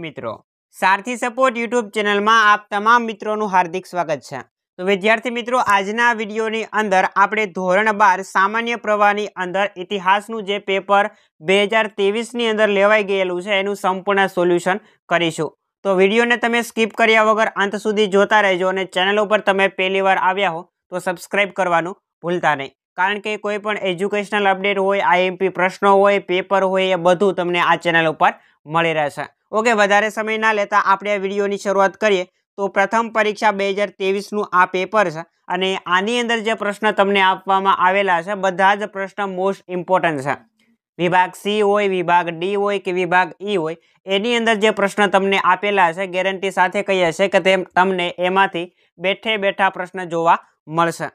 વિદ્યાર્થી મિત્રો સારથી support YouTube ચેનલમાં આપ તમામ મિત્રોનું હાર્દિક સ્વાગત છે તો વિદ્યાર્થી મિત્રો આજના વિડીયોની અંદર આપણે ધોરણ બાર સામાન્ય પ્રવાહની અંદર ઇતિહાસનું જે પેપર બે હજાર ની અંદર લેવાઈ ગયેલું છે એનું સંપૂર્ણ સોલ્યુશન કરીશું તો વિડીયોને તમે સ્કીપ કર્યા વગર અંત સુધી જોતા રહેજો અને ચેનલ ઉપર તમે પહેલી આવ્યા હો તો સબસ્ક્રાઈબ કરવાનું ભૂલતા નહીં કારણ કે કોઈ પણ એજ્યુકેશનલ અપડેટ હોય આઈએમપી પ્રશ્નો હોય પેપર હોય એ બધું તમને આ ચેનલ ઉપર મળી રહેશે ઓકે વધારે સમય ના લેતા આપણે આ વિડીયોની શરૂઆત કરીએ તો પ્રથમ પરીક્ષા બે હજાર તેવીસનું આ પેપર છે અને આની અંદર જે પ્રશ્ન તમને આપવામાં આવેલા છે બધા જ પ્રશ્ન મોસ્ટ ઇમ્પોર્ટન્ટ છે વિભાગ સી હોય વિભાગ ડી હોય કે વિભાગ ઈ હોય એની અંદર જે પ્રશ્ન તમને આપેલા છે ગેરંટી સાથે કહીએ છે કે તેમ તમને એમાંથી બેઠે બેઠા પ્રશ્ન જોવા મળશે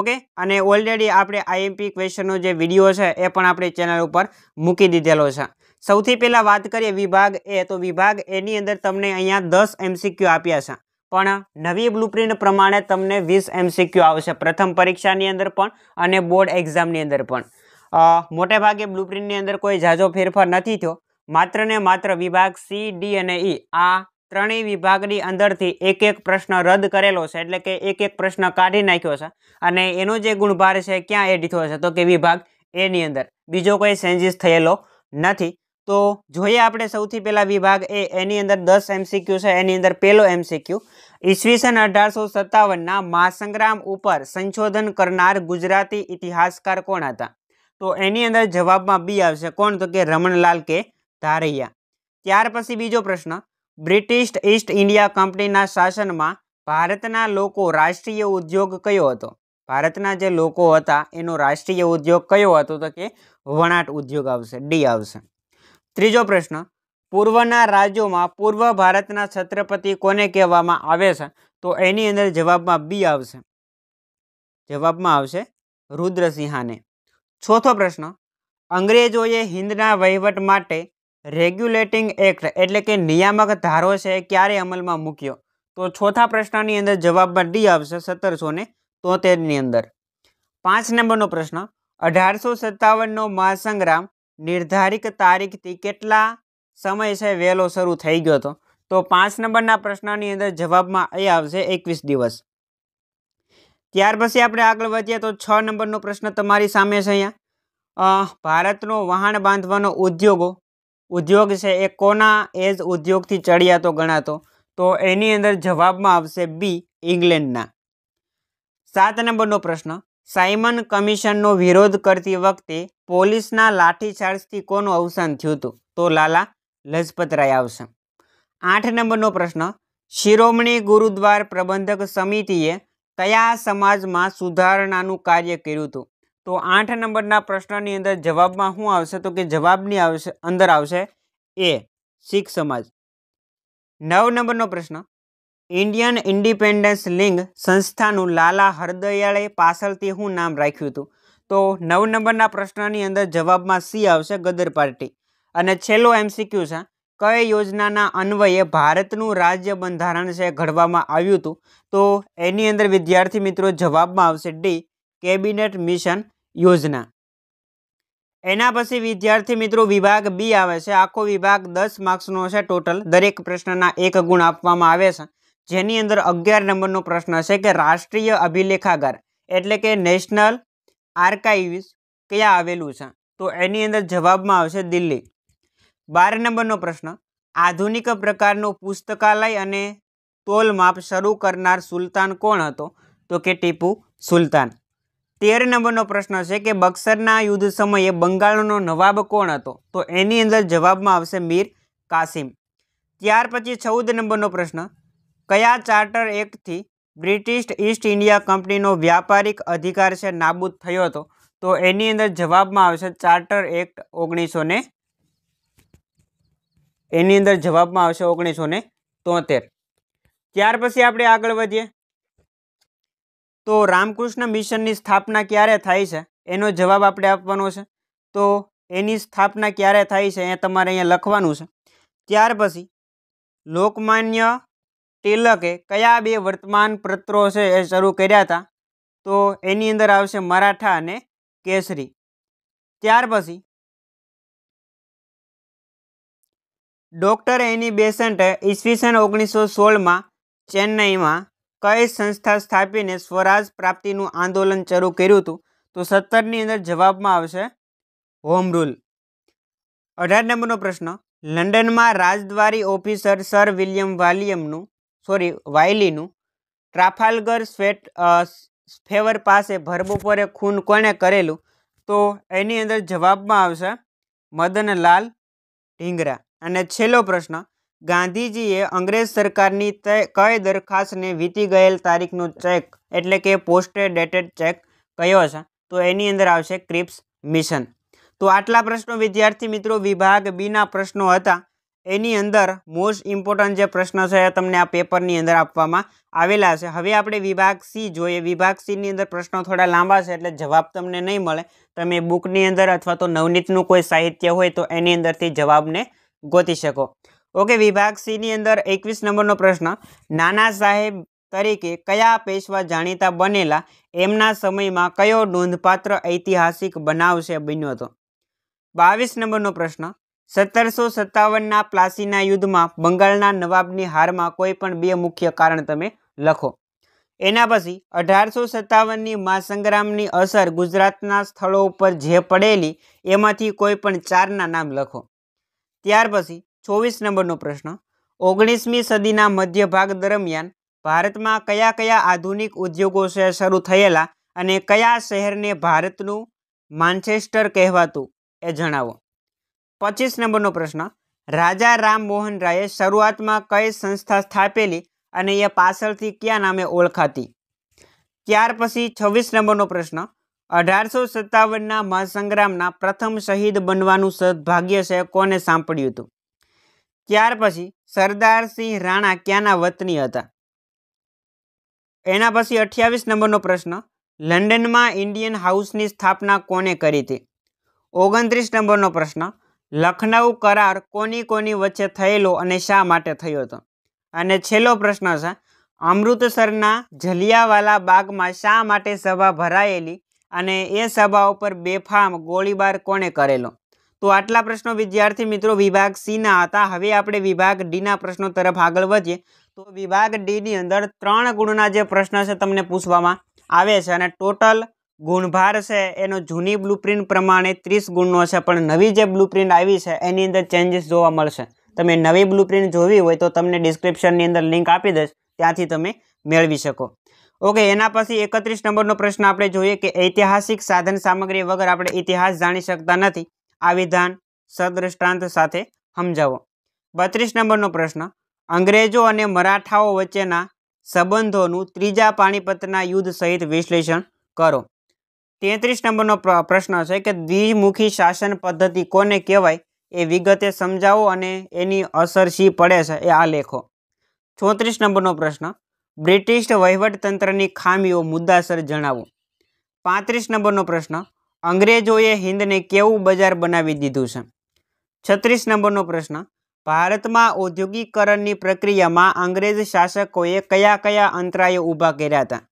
ઓકે અને ઓલરેડી આપણે આઈએમપી ક્વેશ્ચનનો જે વિડીયો છે એ પણ આપણી ચેનલ ઉપર મૂકી દીધેલો છે સૌથી પહેલાં વાત કરીએ વિભાગ એ તો વિભાગ એની અંદર તમને અહીંયા દસ એમસીક્યુ આપ્યા છે પણ નવી બ્લુપ્રિન્ટ પ્રમાણે તમને વીસ એમસીક્યુ આવશે પ્રથમ પરીક્ષાની અંદર પણ અને બોર્ડ એક્ઝામની અંદર પણ મોટે ભાગે બ્લુપ્રિન્ટની અંદર કોઈ ઝાઝો ફેરફાર નથી થયો માત્ર ને માત્ર વિભાગ સી ડી અને ઈ e આ ત્રણેય વિભાગની અંદરથી એક એક પ્રશ્ન રદ કરેલો છે એટલે કે એક એક પ્રશ્ન કાઢી નાખ્યો છે અને એનો જે ગુણભાર છે ક્યાં એડ થયો છે તો કે વિભાગ એની અંદર બીજો કોઈ ચેન્જીસ થયેલો નથી તો જોઈએ આપણે સૌથી પહેલાં વિભાગ એ એની અંદર દસ એમસીક્યુ છે એની અંદર પહેલો એમસીક્યુ ઈસવીસન અઢારસો સત્તાવનના મહાસંગ્રામ ઉપર સંશોધન કરનાર ગુજરાતી ઇતિહાસકાર કોણ હતા તો એની અંદર જવાબમાં બી આવશે કોણ તો કે રમણલાલ કે ધારૈયા ત્યાર પછી બીજો પ્રશ્ન બ્રિટિશ ઈસ્ટ ઇન્ડિયા કંપનીના શાસનમાં ભારતના લોકો રાષ્ટ્રીય ઉદ્યોગ કયો હતો ભારતના જે લોકો હતા એનો રાષ્ટ્રીય ઉદ્યોગ કયો હતો તો કે વણાટ ઉદ્યોગ આવશે ડી આવશે ત્રીજો પ્રશ્ન પૂર્વના રાજ્યોમાં પૂર્વ ભારતના છત્રપતિ કોને કહેવામાં આવે છે તો એની અંદર જવાબમાં બી આવશે જવાબમાં આવશે રુદ્રસિંહાને ચોથો પ્રશ્ન અંગ્રેજોએ હિન્દના વહીવટ માટે રેગ્યુલેટિંગ એક્ટ એટલે કે નિયામક ધારો છે ક્યારે અમલમાં મૂક્યો તો ચોથા પ્રશ્નની અંદર જવાબમાં ડી આવશે સત્તરસો ને તોતેરની અંદર પાંચ નંબરનો પ્રશ્ન અઢારસો સત્તાવનનો મહાસંગ્રામ નિર્ધારિત તારીખથી કેટલા સમય છે વહેલો શરૂ થઈ ગયો હતો તો પાંચ નંબરના પ્રશ્નની અંદર જવાબમાં એ આવશે એકવીસ દિવસ ત્યાર પછી આપણે આગળ વધીએ તો છ નંબરનો પ્રશ્ન તમારી સામે છે અહીંયા ભારતનો વહાણ બાંધવાનો ઉદ્યોગો ઉદ્યોગ છે એ કોના એજ ઉદ્યોગથી ચડિયાતો ગણાતો તો એની અંદર જવાબમાં આવશે બી ઇંગ્લેન્ડના સાત નંબરનો પ્રશ્ન સાયમન કમિશનનો વિરોધ કરતી વખતે પોલીસના લાઠીચાર્જથી કોનું અવસાન થયું હતું તો લાલા લજપતરાય આવશે આઠ નંબરનો પ્રશ્ન શિરોમણી ગુરુદ્વાર પ્રબંધક સમિતિએ કયા સમાજમાં સુધારણાનું કાર્ય કર્યું હતું તો આઠ નંબરના પ્રશ્નની અંદર જવાબમાં શું આવશે તો કે જવાબની આવશે અંદર આવશે એ શીખ સમાજ નવ નંબરનો પ્રશ્ન ઇન્ડિયન ઇન્ડિપેન્ડન્સ લિંગ સંસ્થાનું લાલા હરદયાળે પાછળથી હું નામ રાખ્યું હતું તો નવ નંબરના પ્રશ્નની અંદર જવાબમાં સી આવશે ગદર પાર્ટી અને છેલ્લો એમસીક્યુ છે કઈ યોજનાના અન્વયે ભારતનું રાજ્ય બંધારણ છે ઘડવામાં આવ્યું હતું તો એની અંદર વિદ્યાર્થી મિત્રો જવાબમાં આવશે ડી કેબિનેટ મિશન યોજના એના પછી વિદ્યાર્થી મિત્રો વિભાગ બી આવે છે આખો વિભાગ દસ માર્ક્સનો છે ટોટલ દરેક પ્રશ્નના એક ગુણ આપવામાં આવે છે જેની અંદર અગિયાર નંબરનો પ્રશ્ન છે કે રાષ્ટ્રીય અભિલેખાગાર એટલે કે નેશનલ આર્કાઇવ્સ ક્યાં આવેલું છે તો એની અંદર જવાબમાં આવશે દિલ્હી બાર નંબરનો પ્રશ્ન આધુનિક પ્રકારનું પુસ્તકાલય અને તોલમાપ શરૂ કરનાર સુલતાન કોણ હતો તો કે ટીપુ સુલતાન તેર નંબરનો પ્રશ્ન છે કે બક્સરના યુદ્ધ સમયે બંગાળનો નવાબ કોણ હતો તો એની અંદર જવાબમાં આવશે મીર કાસિમ ત્યાર પછી ચૌદ નંબરનો પ્રશ્ન કયા ચાર્ટર એક્ટથી બ્રિટિશ ઈસ્ટ ઇન્ડિયા કંપનીનો વ્યાપારિક અધિકાર છે નાબૂદ થયો હતો તો એની અંદર જવાબમાં આવશે ચાર્ટર એક્ટ ઓગણીસો એની અંદર જવાબમાં આવશે ઓગણીસો તોતેર ત્યાર પછી આપણે આગળ વધીએ તો રામકૃષ્ણ મિશનની સ્થાપના ક્યારે થાય છે એનો જવાબ આપણે આપવાનો છે તો એની સ્થાપના ક્યારે થાય છે એ તમારે અહીંયા લખવાનું છે ત્યાર પછી લોકમાન્ય તિલકે કયા બે વર્તમાન પત્રો છે એ શરૂ કર્યા હતા તો એની અંદર આવશે મરાઠા અને કેસરી ત્યાર પછી ડૉક્ટર એની બેસન્ટે ઈસવીસન ઓગણીસો સોળમાં ચેન્નઈમાં કઈ સંસ્થા સ્થાપીને સ્વરાજ પ્રાપ્તિનું આંદોલન શરૂ કર્યું હતું તો સત્તરની અંદર જવાબમાં આવશે હોમ રૂલ અઢાર નંબરનો પ્રશ્ન લંડનમાં રાજદ્વારી ઓફિસર સર વિલિયમ વાલિયમનું સોરી વાયલીનું ટ્રાફાલગર સ્વેટ ફેવર પાસે ભરબપોરે ખૂન કોણે કરેલું તો એની અંદર જવાબમાં આવશે મદનલાલ ઢીંગરા અને છેલ્લો પ્રશ્ન ગાંધીજીએ અંગ્રેજ સરકારની કઈ દરખાસ્તને વીતી ગયેલ તારીખનો ચેક એટલે કે પોસ્ટે ડેટેડ ચેક કયો છે તો એની અંદર આવશે ક્રિપ્સ મિશન તો આટલા પ્રશ્નો વિદ્યાર્થી મિત્રો વિભાગ બીના પ્રશ્નો હતા એની અંદર મોસ્ટ ઇમ્પોર્ટન્ટ જે પ્રશ્ન છે એ તમને આ પેપરની અંદર આપવામાં આવેલા છે હવે આપણે વિભાગ સી જોઈએ વિભાગ સીની અંદર પ્રશ્નો થોડા લાંબા છે એટલે જવાબ તમને નહીં મળે તમે બુકની અંદર અથવા તો નવનીતનું કોઈ સાહિત્ય હોય તો એની અંદરથી જવાબને ગોતી શકો ઓકે વિભાગ સીની અંદર એકવીસ નંબરનો પ્રશ્ન નાના સાહેબ તરીકે કયા પેશવા જાણીતા બનેલા એમના સમયમાં કયો નોંધપાત્ર ઐતિહાસિક બનાવ છે બન્યો હતો બાવીસ નંબરનો પ્રશ્ન સત્તરસો સત્તાવનના પ્લાસીના યુદ્ધમાં બંગાળના નવાબની હારમાં કોઈ પણ બે મુખ્ય કારણ તમે લખો એના પછી અઢારસો સત્તાવનની મા સંગ્રામની અસર ગુજરાતના સ્થળો ઉપર જે પડેલી એમાંથી કોઈ પણ ચારના નામ લખો ત્યાર પછી ચોવીસ નંબરનો પ્રશ્ન ઓગણીસમી સદીના મધ્ય ભાગ દરમિયાન ભારતમાં કયા કયા આધુનિક ઉદ્યોગો છે શરૂ થયેલા અને કયા શહેરને ભારતનું માન્ચેસ્ટર કહેવાતું એ જણાવો પચીસ નંબરનો પ્રશ્ન રાજા રામ મોહન રાયે શરૂઆતમાં કઈ સંસ્થા સ્થાપેલી અને એ પાછળથી કયા નામે ઓળખાતી ત્યાર પછી છવ્વીસ નંબરનો પ્રશ્ન અઢારસો સત્તાવનના મહાસંગ્રામના પ્રથમ શહીદ બનવાનું સદભાગ્ય છે કોને સાંપડ્યું હતું ત્યાર પછી સરદારસિંહ રાણા ક્યાંના વતની હતા એના પછી અઠ્યાવીસ નંબરનો પ્રશ્ન લંડનમાં ઇન્ડિયન હાઉસની સ્થાપના કોને કરી હતી ઓગણત્રીસ નંબરનો પ્રશ્ન લખનઉ કરાર કોની કોની વચ્ચે થયેલો અને શા માટે થયો હતો અને છેલ્લો પ્રશ્ન છે અમૃતસરના જલિયાવાલા બાગમાં શા માટે સભા ભરાયેલી અને એ સભા ઉપર બેફામ ગોળીબાર કોણે કરેલો તો આટલા પ્રશ્નો વિદ્યાર્થી મિત્રો વિભાગ સીના હતા હવે આપણે વિભાગ ડીના પ્રશ્નો તરફ આગળ વધીએ તો વિભાગ ડીની અંદર ત્રણ ગુણના જે પ્રશ્ન છે તમને પૂછવામાં આવે છે અને ટોટલ ગુણભાર છે એનો જૂની બ્લુપ્રિન્ટ પ્રમાણે ત્રીસ ગુણનો છે પણ નવી જે બ્લુપ્રિન્ટ આવી છે એની અંદર ચેન્જીસ જોવા મળશે તમે નવી બ્લુપ્રિન્ટ જોવી હોય તો તમને ડિસ્ક્રિપ્શનની અંદર લિંક આપી દઈશ ત્યાંથી તમે મેળવી શકો ઓકે એના પછી એકત્રીસ નંબરનો પ્રશ્ન આપણે જોઈએ કે ઐતિહાસિક સાધન સામગ્રી વગર આપણે ઇતિહાસ જાણી શકતા નથી આ વિધાન સદ્રષ્ટાંત સાથે સમજાવો બત્રીસ નંબરનો પ્રશ્ન અંગ્રેજો અને મરાઠાઓ વચ્ચેના સંબંધોનું ત્રીજા પાણીપતના યુદ્ધ સહિત વિશ્લેષણ કરો તેત્રીસ નંબરનો પ્રશ્ન છે કે દ્વિમુખી શાસન પદ્ધતિ કોને કહેવાય એ વિગતે સમજાવો અને એની અસર શી પડે છે એ આ લેખો ચોત્રીસ નંબરનો પ્રશ્ન બ્રિટિશ વહીવટતંત્રની ખામીઓ મુદ્દાસર જણાવો પાંત્રીસ નંબરનો પ્રશ્ન અંગ્રેજોએ હિન્દને કેવું બજાર બનાવી દીધું છે છત્રીસ નંબરનો પ્રશ્ન ભારતમાં ઔદ્યોગિકરણની પ્રક્રિયામાં અંગ્રેજ શાસકોએ કયા કયા અંતરાયો ઊભા કર્યા હતા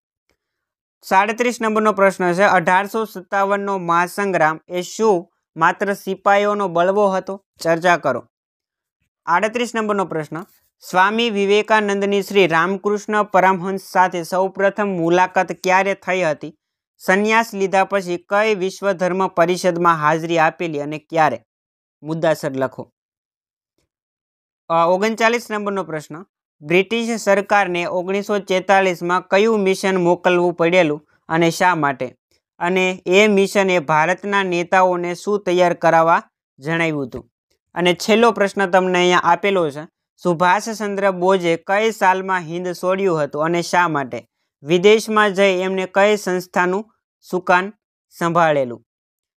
સાડત્રીસ નંબરનો પ્રશ્ન છે અઢારસો સત્તાવનનો મહાસંગ્રામ એ શું માત્ર સિપાહીઓનો બળવો હતો ચર્ચા કરો આડત્રીસ નંબરનો પ્રશ્ન સ્વામી વિવેકાનંદની શ્રી રામકૃષ્ણ પરમહંસ સાથે સૌપ્રથમ મુલાકાત ક્યારે થઈ હતી સંન્યાસ લીધા પછી કઈ વિશ્વ ધર્મ પરિષદમાં હાજરી આપેલી અને ક્યારે મુદ્દાસર લખો ઓગણચાલીસ નંબરનો પ્રશ્ન બ્રિટિશ સરકારને ઓગણીસો માં કયું મિશન મોકલવું પડેલું અને શા માટે અને એ મિશને ભારતના નેતાઓને શું તૈયાર કરાવવા જણાવ્યું હતું અને છેલ્લો પ્રશ્ન તમને અહીંયા આપેલો છે સુભાષચંદ્ર બોઝે કઈ સાલમાં હિંદ છોડ્યું હતું અને શા માટે વિદેશમાં જઈ એમને કઈ સંસ્થાનું સુકાન સંભાળેલું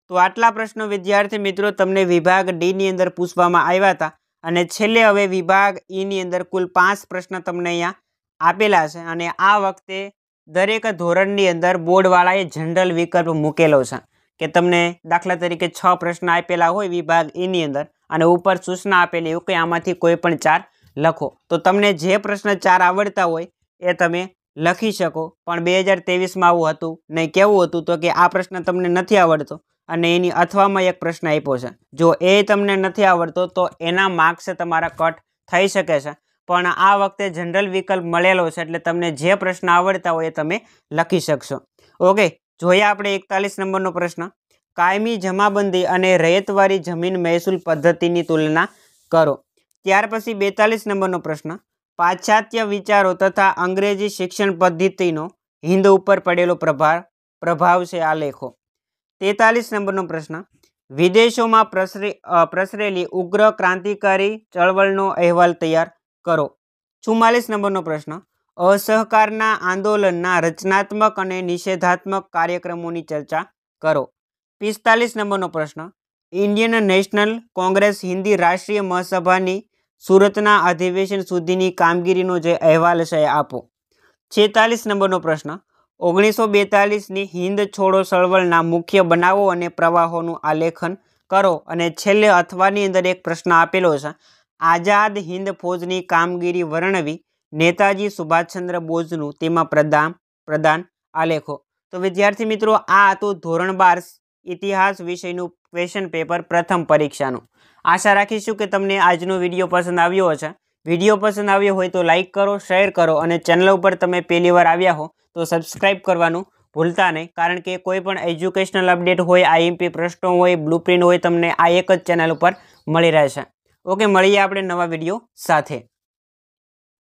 તો આટલા પ્રશ્નો વિદ્યાર્થી મિત્રો તમને વિભાગ ડીની અંદર પૂછવામાં આવ્યા હતા અને છેલ્લે હવે વિભાગ ઈની અંદર કુલ પાંચ પ્રશ્ન તમને અહીંયા આપેલા છે અને આ વખતે દરેક ધોરણની અંદર બોર્ડવાળાએ જનરલ વિકલ્પ મૂકેલો છે કે તમને દાખલા તરીકે છ પ્રશ્ન આપેલા હોય વિભાગ એની અંદર અને ઉપર સૂચના આપેલી એવું કે આમાંથી કોઈ પણ ચાર લખો તો તમને જે પ્રશ્ન ચાર આવડતા હોય એ તમે લખી શકો પણ બે હજાર તેવીસમાં આવું હતું ને કેવું હતું તો કે આ પ્રશ્ન તમને નથી આવડતો અને એની અથવામાં એક પ્રશ્ન આપ્યો છે જો એ તમને નથી આવડતો તો એના માર્ક્સ તમારા કટ થઈ શકે છે પણ આ વખતે જનરલ વિકલ્પ મળેલો છે એટલે તમને જે પ્રશ્ન આવડતા હોય એ તમે લખી શકશો ઓકે જોઈએ આપણે એકતાલીસ નંબરનો પ્રશ્ન કાયમી જમાબંધી અને રૈયતવારી જમીન મહેસૂલ પદ્ધતિની તુલના કરો ત્યાર પછી બેતાલીસ નંબરનો પ્રશ્ન પાશ્ચાત્ય વિચારો તથા અંગ્રેજી શિક્ષણ પદ્ધતિનો હિન્દ ઉપર પડેલો પ્રભાર પ્રભાવ છે આ લેખો તેતાલીસ નંબરનો પ્રશ્ન વિદેશોમાં પ્રસરી પ્રસરેલી ઉગ્ર ક્રાંતિકારી ચળવળનો અહેવાલ તૈયાર કરો ચુમ્માલીસ નંબરનો પ્રશ્ન અસહકારના આંદોલનના રચનાત્મક અને નિષેધાત્મક કાર્યક્રમોની ચર્ચા કરો પિસ્તાલીસ નંબરનો પ્રશ્ન ઇન્ડિયન નેશનલ કોંગ્રેસ હિન્દી રાષ્ટ્રીય મહાસભાની સુરતના અધિવેશન સુધીની કામગીરીનો જે અહેવાલ છે આપો છેતાલીસ નંબરનો પ્રશ્ન ઓગણીસો બેતાલીસની હિંદ છોડો ચળવળના મુખ્ય બનાવો અને પ્રવાહોનું આલેખન કરો અને છેલ્લે અથવાની અંદર એક પ્રશ્ન આપેલો છે આઝાદ હિન્દ ફોજની કામગીરી વર્ણવી નેતાજી સુભાષચંદ્ર બોઝનું તેમાં પ્રદાન પ્રદાન આલેખો તો વિદ્યાર્થી મિત્રો આ હતું ધોરણ બાર ઇતિહાસ વિષયનું ક્વેશ્ચન પેપર પ્રથમ પરીક્ષાનું આશા રાખીશું કે તમને આજનો વિડીયો પસંદ આવ્યો હશે વિડીયો પસંદ આવ્યો હોય તો લાઇક કરો શેર કરો અને ચેનલ ઉપર તમે પહેલીવાર આવ્યા હો તો સબસ્ક્રાઇબ કરવાનું ભૂલતા નહીં કારણ કે કોઈ પણ એજ્યુકેશનલ અપડેટ હોય આઈએમપી પ્રશ્નો હોય બ્લુપ્રિન્ટ હોય તમને આ એક જ ચેનલ ઉપર મળી રહેશે ઓકે મળીએ આપણે નવા વિડીયો સાથે